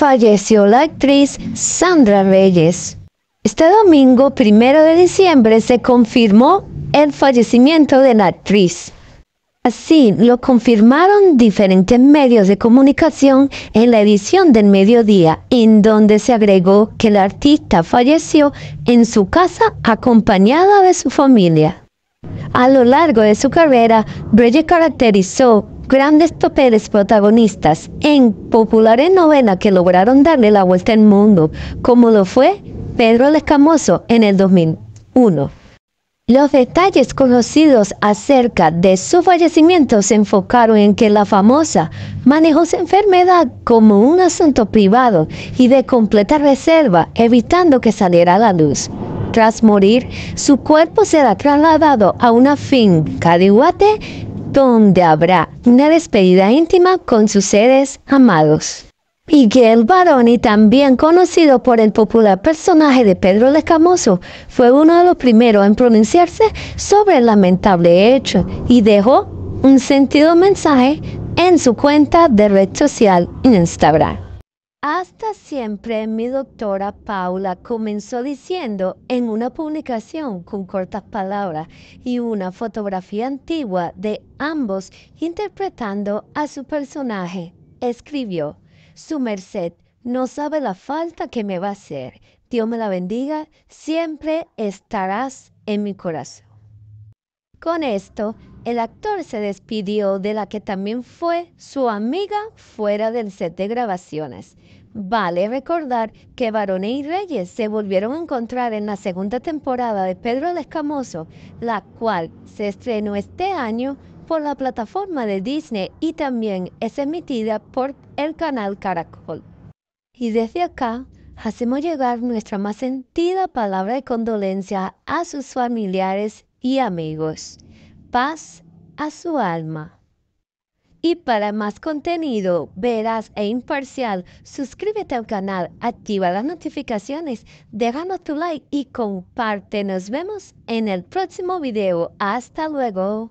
falleció la actriz Sandra Reyes. Este domingo, primero de diciembre, se confirmó el fallecimiento de la actriz. Así lo confirmaron diferentes medios de comunicación en la edición del mediodía, en donde se agregó que la artista falleció en su casa acompañada de su familia. A lo largo de su carrera, Reyes caracterizó grandes papeles protagonistas en populares novelas que lograron darle la vuelta al mundo, como lo fue Pedro el Escamoso en el 2001. Los detalles conocidos acerca de su fallecimiento se enfocaron en que la famosa manejó su enfermedad como un asunto privado y de completa reserva, evitando que saliera a la luz. Tras morir, su cuerpo será trasladado a una finca de Guate donde habrá una despedida íntima con sus seres amados. Miguel Baroni, también conocido por el popular personaje de Pedro Lecamoso, fue uno de los primeros en pronunciarse sobre el lamentable hecho y dejó un sentido mensaje en su cuenta de red social Instagram siempre mi doctora Paula, comenzó diciendo en una publicación con cortas palabras y una fotografía antigua de ambos interpretando a su personaje. Escribió, Su merced no sabe la falta que me va a hacer. Dios me la bendiga, siempre estarás en mi corazón. Con esto el actor se despidió de la que también fue su amiga fuera del set de grabaciones. Vale recordar que Barone y Reyes se volvieron a encontrar en la segunda temporada de Pedro el Escamoso, la cual se estrenó este año por la plataforma de Disney y también es emitida por el canal Caracol. Y desde acá hacemos llegar nuestra más sentida palabra de condolencia a sus familiares y amigos paz a su alma. Y para más contenido veraz e imparcial, suscríbete al canal, activa las notificaciones, déjanos tu like y comparte. Nos vemos en el próximo video. Hasta luego.